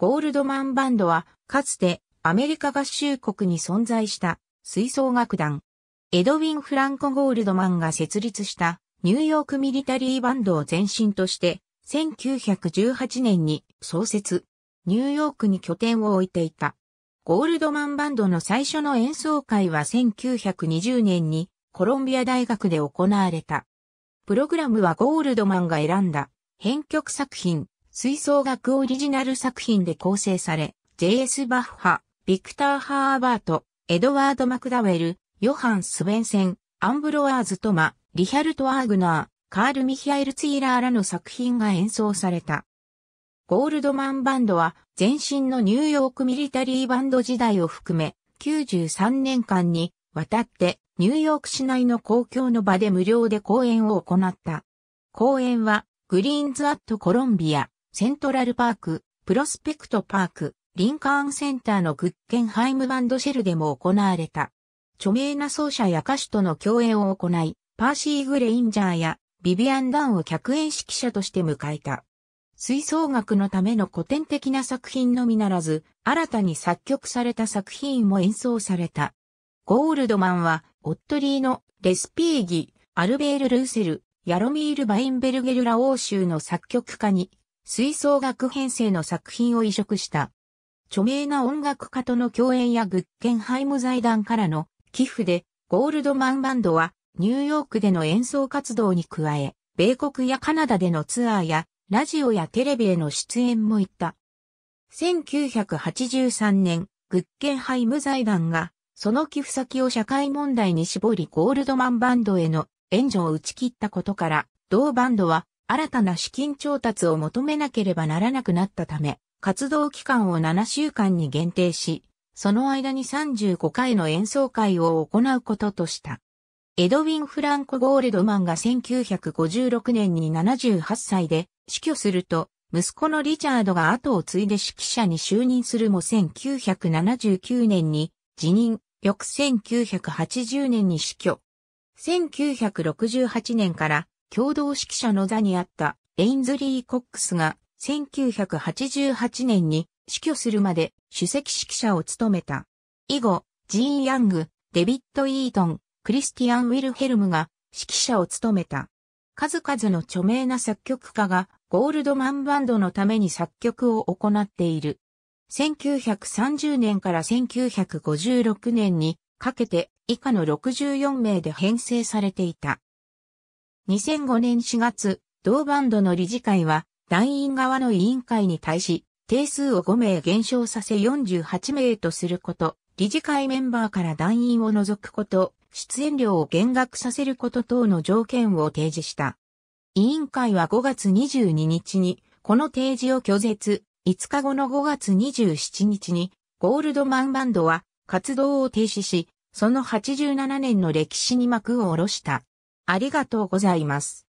ゴールドマンバンドは、かつてアメリカ合衆国に存在した吹奏楽団。エドウィン・フランコ・ゴールドマンが設立したニューヨークミリタリーバンドを前身として、1918年に創設、ニューヨークに拠点を置いていた。ゴールドマンバンドの最初の演奏会は1920年にコロンビア大学で行われた。プログラムはゴールドマンが選んだ編曲作品吹奏楽オリジナル作品で構成され、J.S. バッハ、ビクター・ハーバート、エドワード・マクダウェル、ヨハン・スベンセン、アンブロワーズ・トマ、リヒャルト・アーグナー、カール・ミヒャエル・ツィーラーらの作品が演奏された。ゴールドマンバンドは前身のニューヨークミリタリーバンド時代を含め93年間にわたってニューヨーク市内の公共の場で無料で公演を行った。公演はグリーンズ・アット・コロンビアセントラルパーク、プロスペクトパーク、リンカーンセンターのグッケンハイムバンドシェルでも行われた。著名な奏者や歌手との共演を行い、パーシー・グレインジャーやビビアン・ダンを客演指揮者として迎えた。吹奏楽のための古典的な作品のみならず、新たに作曲された作品も演奏された。ゴールドマンは、オットリーのレスピーギ、アルベール・ルーセル、ヤロミール・バインベルゲルラ欧州の作曲家に吹奏楽編成の作品を移植した。著名な音楽家との共演やグッケンハイム財団からの寄付で、ゴールドマンバンドはニューヨークでの演奏活動に加え、米国やカナダでのツアーや、ラジオやテレビへの出演も行った。1983年、グッケンハイム財団が、その寄付先を社会問題に絞りゴールドマンバンドへの援助を打ち切ったことから、同バンドは新たな資金調達を求めなければならなくなったため、活動期間を7週間に限定し、その間に35回の演奏会を行うこととした。エドウィン・フランコ・ゴールドマンが1956年に78歳で死去すると、息子のリチャードが後を継いで指揮者に就任するも1979年に辞任、翌1980年に死去。1968年から共同指揮者の座にあったエインズリー・コックスが1988年に死去するまで主席指揮者を務めた。以後、ジーン・ヤング、デビッド・イートン、クリスティアン・ウィルヘルムが指揮者を務めた。数々の著名な作曲家がゴールドマンバンドのために作曲を行っている。1930年から1956年にかけて以下の64名で編成されていた。2005年4月、同バンドの理事会は、団員側の委員会に対し、定数を5名減少させ48名とすること、理事会メンバーから団員を除くこと、出演料を減額させること等の条件を提示した。委員会は5月22日に、この提示を拒絶、5日後の5月27日に、ゴールドマンバンドは活動を停止し、その87年の歴史に幕を下ろした。ありがとうございます。